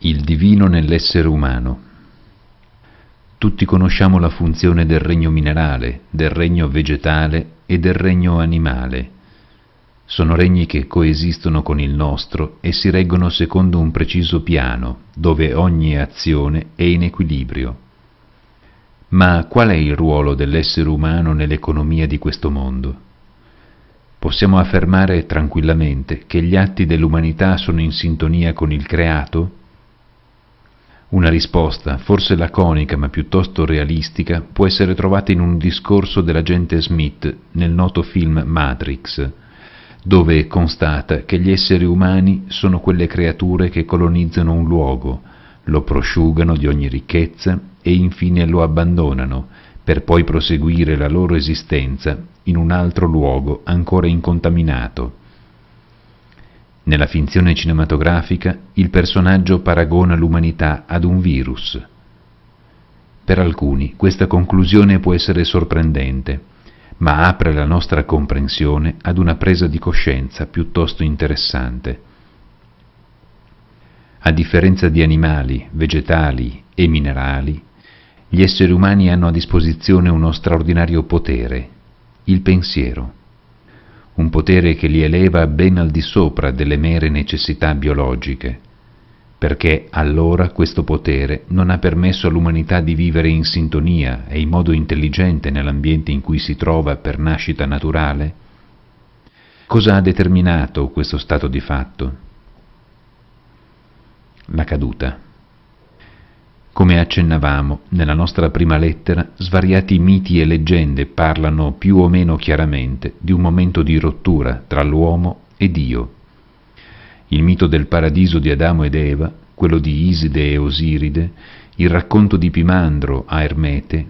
il divino nell'essere umano. Tutti conosciamo la funzione del regno minerale, del regno vegetale e del regno animale. Sono regni che coesistono con il nostro e si reggono secondo un preciso piano, dove ogni azione è in equilibrio. Ma qual è il ruolo dell'essere umano nell'economia di questo mondo? Possiamo affermare tranquillamente che gli atti dell'umanità sono in sintonia con il creato? Una risposta, forse laconica ma piuttosto realistica, può essere trovata in un discorso dell'agente Smith nel noto film Matrix, dove constata che gli esseri umani sono quelle creature che colonizzano un luogo, lo prosciugano di ogni ricchezza e infine lo abbandonano, per poi proseguire la loro esistenza in un altro luogo ancora incontaminato nella finzione cinematografica il personaggio paragona l'umanità ad un virus. Per alcuni questa conclusione può essere sorprendente, ma apre la nostra comprensione ad una presa di coscienza piuttosto interessante. A differenza di animali, vegetali e minerali, gli esseri umani hanno a disposizione uno straordinario potere, il pensiero un potere che li eleva ben al di sopra delle mere necessità biologiche, perché allora questo potere non ha permesso all'umanità di vivere in sintonia e in modo intelligente nell'ambiente in cui si trova per nascita naturale? Cosa ha determinato questo stato di fatto? La caduta. Come accennavamo, nella nostra prima lettera svariati miti e leggende parlano più o meno chiaramente di un momento di rottura tra l'uomo e Dio. Il mito del paradiso di Adamo ed Eva, quello di Iside e Osiride, il racconto di Pimandro a Ermete,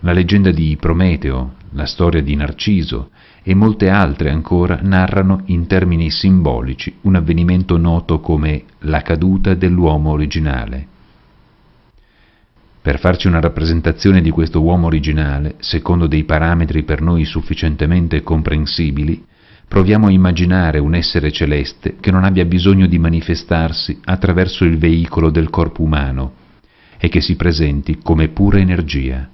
la leggenda di Prometeo, la storia di Narciso e molte altre ancora narrano in termini simbolici un avvenimento noto come la caduta dell'uomo originale per farci una rappresentazione di questo uomo originale, secondo dei parametri per noi sufficientemente comprensibili, proviamo a immaginare un essere celeste che non abbia bisogno di manifestarsi attraverso il veicolo del corpo umano e che si presenti come pura energia.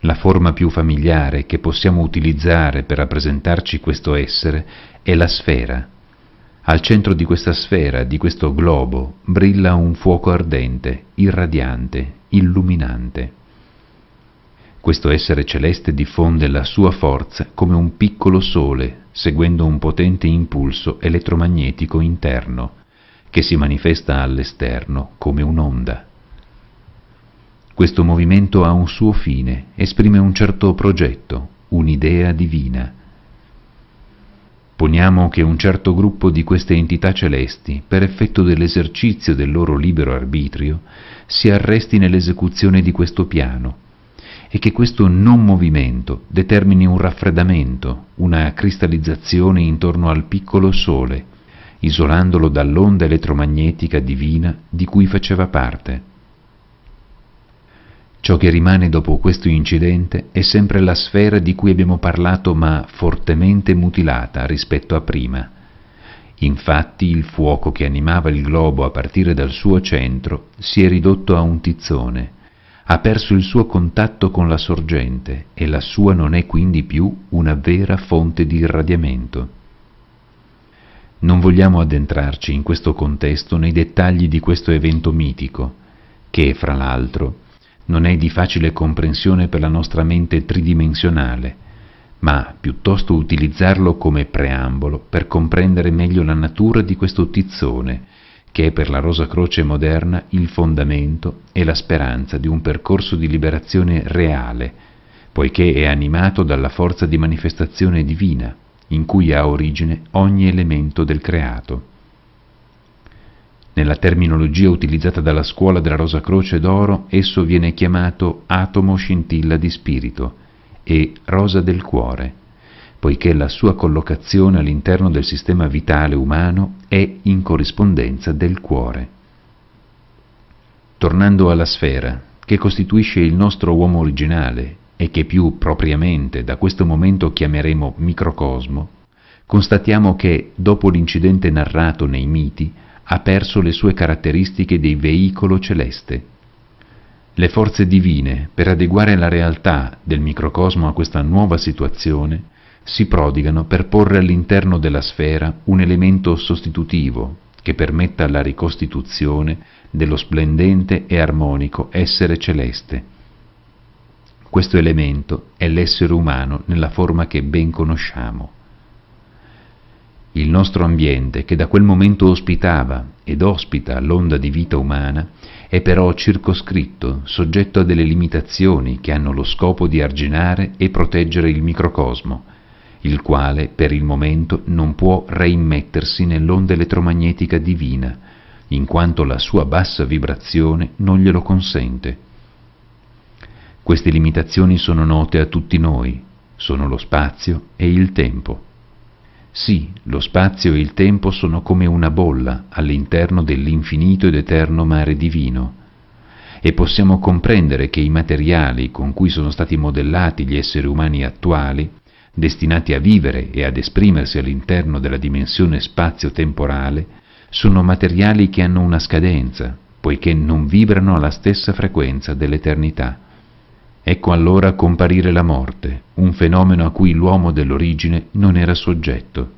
La forma più familiare che possiamo utilizzare per rappresentarci questo essere è la sfera, al centro di questa sfera, di questo globo, brilla un fuoco ardente, irradiante, illuminante. Questo essere celeste diffonde la sua forza come un piccolo sole, seguendo un potente impulso elettromagnetico interno, che si manifesta all'esterno come un'onda. Questo movimento ha un suo fine, esprime un certo progetto, un'idea divina, Supponiamo che un certo gruppo di queste entità celesti, per effetto dell'esercizio del loro libero arbitrio, si arresti nell'esecuzione di questo piano e che questo non movimento determini un raffreddamento, una cristallizzazione intorno al piccolo Sole, isolandolo dall'onda elettromagnetica divina di cui faceva parte. Ciò che rimane dopo questo incidente è sempre la sfera di cui abbiamo parlato ma fortemente mutilata rispetto a prima. Infatti il fuoco che animava il globo a partire dal suo centro si è ridotto a un tizzone, ha perso il suo contatto con la sorgente e la sua non è quindi più una vera fonte di irradiamento. Non vogliamo addentrarci in questo contesto nei dettagli di questo evento mitico, che fra l'altro non è di facile comprensione per la nostra mente tridimensionale, ma piuttosto utilizzarlo come preambolo per comprendere meglio la natura di questo tizzone, che è per la Rosa Croce moderna il fondamento e la speranza di un percorso di liberazione reale, poiché è animato dalla forza di manifestazione divina, in cui ha origine ogni elemento del creato. Nella terminologia utilizzata dalla scuola della Rosa Croce d'Oro, esso viene chiamato atomo scintilla di spirito e rosa del cuore, poiché la sua collocazione all'interno del sistema vitale umano è in corrispondenza del cuore. Tornando alla sfera, che costituisce il nostro uomo originale e che più propriamente da questo momento chiameremo microcosmo, constatiamo che, dopo l'incidente narrato nei miti, ha perso le sue caratteristiche di veicolo celeste. Le forze divine, per adeguare la realtà del microcosmo a questa nuova situazione, si prodigano per porre all'interno della sfera un elemento sostitutivo che permetta la ricostituzione dello splendente e armonico essere celeste. Questo elemento è l'essere umano nella forma che ben conosciamo il nostro ambiente, che da quel momento ospitava ed ospita l'onda di vita umana, è però circoscritto, soggetto a delle limitazioni che hanno lo scopo di arginare e proteggere il microcosmo, il quale per il momento non può reimmettersi nell'onda elettromagnetica divina, in quanto la sua bassa vibrazione non glielo consente. Queste limitazioni sono note a tutti noi, sono lo spazio e il tempo. Sì, lo spazio e il tempo sono come una bolla all'interno dell'infinito ed eterno mare divino e possiamo comprendere che i materiali con cui sono stati modellati gli esseri umani attuali, destinati a vivere e ad esprimersi all'interno della dimensione spazio-temporale, sono materiali che hanno una scadenza, poiché non vibrano alla stessa frequenza dell'eternità. Ecco allora comparire la morte, un fenomeno a cui l'uomo dell'origine non era soggetto.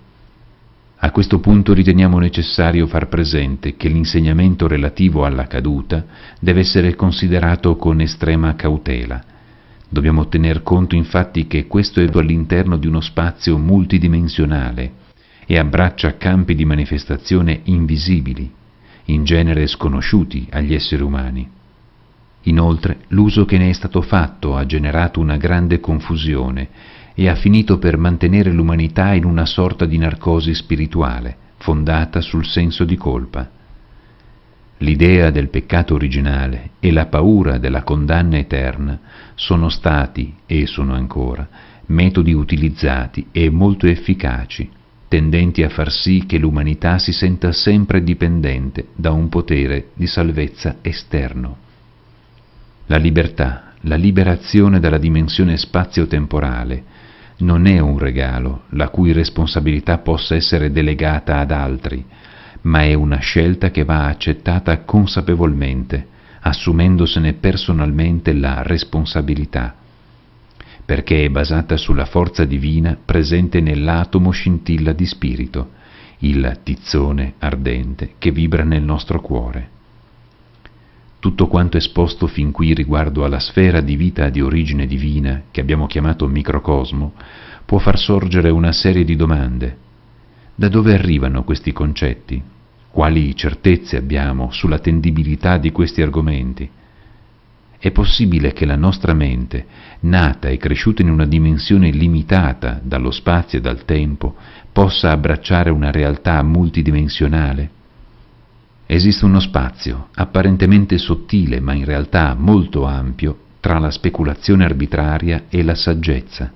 A questo punto riteniamo necessario far presente che l'insegnamento relativo alla caduta deve essere considerato con estrema cautela. Dobbiamo tener conto infatti che questo è all'interno di uno spazio multidimensionale e abbraccia campi di manifestazione invisibili, in genere sconosciuti agli esseri umani. Inoltre l'uso che ne è stato fatto ha generato una grande confusione e ha finito per mantenere l'umanità in una sorta di narcosi spirituale, fondata sul senso di colpa. L'idea del peccato originale e la paura della condanna eterna sono stati, e sono ancora, metodi utilizzati e molto efficaci, tendenti a far sì che l'umanità si senta sempre dipendente da un potere di salvezza esterno. La libertà, la liberazione dalla dimensione spazio-temporale, non è un regalo la cui responsabilità possa essere delegata ad altri, ma è una scelta che va accettata consapevolmente, assumendosene personalmente la responsabilità, perché è basata sulla forza divina presente nell'atomo scintilla di spirito, il tizzone ardente che vibra nel nostro cuore. Tutto quanto esposto fin qui riguardo alla sfera di vita di origine divina, che abbiamo chiamato microcosmo, può far sorgere una serie di domande. Da dove arrivano questi concetti? Quali certezze abbiamo sulla tendibilità di questi argomenti? È possibile che la nostra mente, nata e cresciuta in una dimensione limitata dallo spazio e dal tempo, possa abbracciare una realtà multidimensionale? Esiste uno spazio, apparentemente sottile ma in realtà molto ampio, tra la speculazione arbitraria e la saggezza.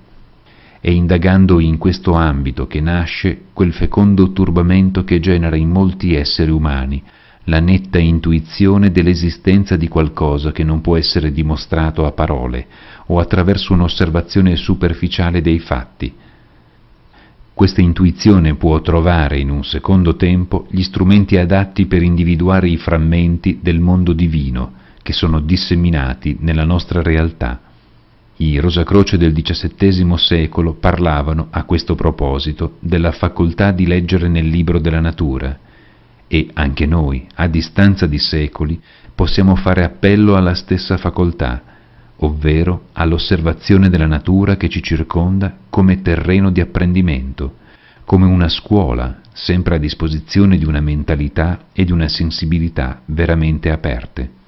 È indagando in questo ambito che nasce quel fecondo turbamento che genera in molti esseri umani la netta intuizione dell'esistenza di qualcosa che non può essere dimostrato a parole o attraverso un'osservazione superficiale dei fatti, questa intuizione può trovare in un secondo tempo gli strumenti adatti per individuare i frammenti del mondo divino che sono disseminati nella nostra realtà. I Rosacroce del XVII secolo parlavano, a questo proposito, della facoltà di leggere nel libro della natura e anche noi, a distanza di secoli, possiamo fare appello alla stessa facoltà, ovvero all'osservazione della natura che ci circonda come terreno di apprendimento, come una scuola sempre a disposizione di una mentalità e di una sensibilità veramente aperte.